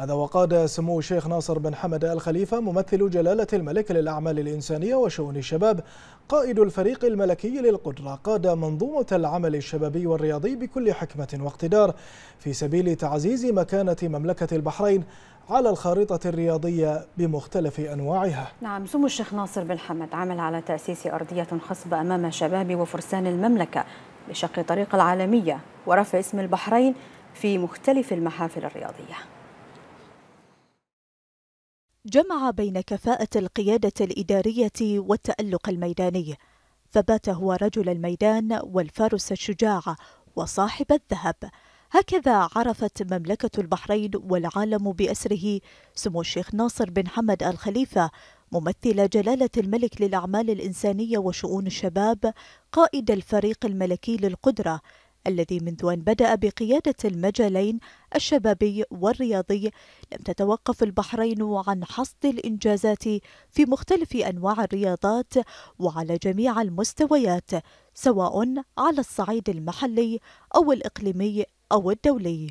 هذا وقاد سمو الشيخ ناصر بن حمد آل خليفة ممثل جلالة الملك للأعمال الإنسانية وشؤون الشباب قائد الفريق الملكي للقدرة قاد منظومة العمل الشبابي والرياضي بكل حكمة واقتدار في سبيل تعزيز مكانة مملكة البحرين على الخارطة الرياضية بمختلف أنواعها نعم سمو الشيخ ناصر بن حمد عمل على تأسيس أرضية خصبة أمام شباب وفرسان المملكة لشق طريق العالمية ورفع اسم البحرين في مختلف المحافل الرياضية جمع بين كفاءة القيادة الإدارية والتألق الميداني فبات هو رجل الميدان والفارس الشجاع وصاحب الذهب هكذا عرفت مملكة البحرين والعالم بأسره سمو الشيخ ناصر بن حمد الخليفة ممثل جلالة الملك للأعمال الإنسانية وشؤون الشباب قائد الفريق الملكي للقدرة الذي منذ أن بدأ بقيادة المجالين الشبابي والرياضي لم تتوقف البحرين عن حصد الإنجازات في مختلف أنواع الرياضات وعلى جميع المستويات سواء على الصعيد المحلي أو الإقليمي أو الدولي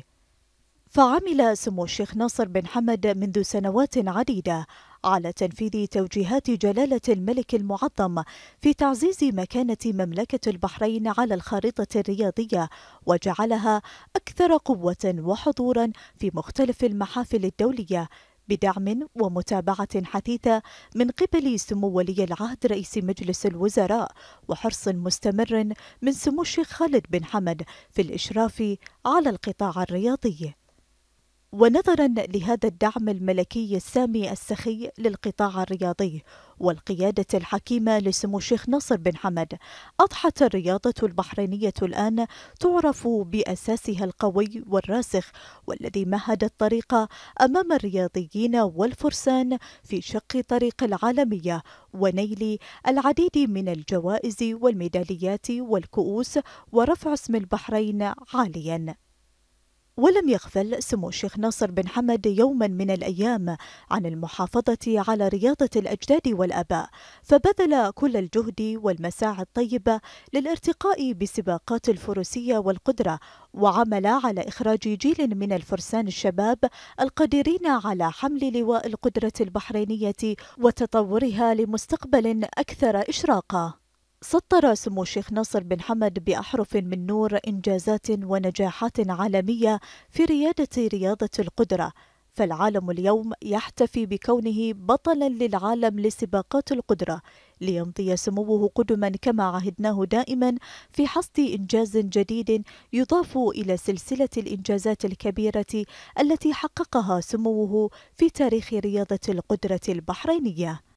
فعمل سمو الشيخ ناصر بن حمد منذ سنوات عديدة على تنفيذ توجيهات جلالة الملك المعظم في تعزيز مكانة مملكة البحرين على الخارطة الرياضية وجعلها أكثر قوة وحضورا في مختلف المحافل الدولية بدعم ومتابعة حثيثة من قبل سمو ولي العهد رئيس مجلس الوزراء وحرص مستمر من سمو الشيخ خالد بن حمد في الإشراف على القطاع الرياضي ونظرا لهذا الدعم الملكي السامي السخي للقطاع الرياضي والقيادة الحكيمة لسمو الشيخ ناصر بن حمد أضحت الرياضة البحرينية الآن تعرف بأساسها القوي والراسخ والذي مهد الطريق أمام الرياضيين والفرسان في شق طريق العالمية ونيل العديد من الجوائز والميداليات والكؤوس ورفع اسم البحرين عالياً ولم يغفل سمو الشيخ ناصر بن حمد يوما من الأيام عن المحافظة على رياضة الأجداد والآباء فبذل كل الجهد والمساعي الطيبة للارتقاء بسباقات الفروسية والقدرة وعمل على إخراج جيل من الفرسان الشباب القادرين على حمل لواء القدرة البحرينية وتطورها لمستقبل أكثر إشراقا سطر سمو الشيخ ناصر بن حمد بأحرف من نور إنجازات ونجاحات عالمية في ريادة رياضة القدرة فالعالم اليوم يحتفي بكونه بطلا للعالم لسباقات القدرة ليمضي سموه قدما كما عهدناه دائما في حصد إنجاز جديد يضاف إلى سلسلة الإنجازات الكبيرة التي حققها سموه في تاريخ رياضة القدرة البحرينية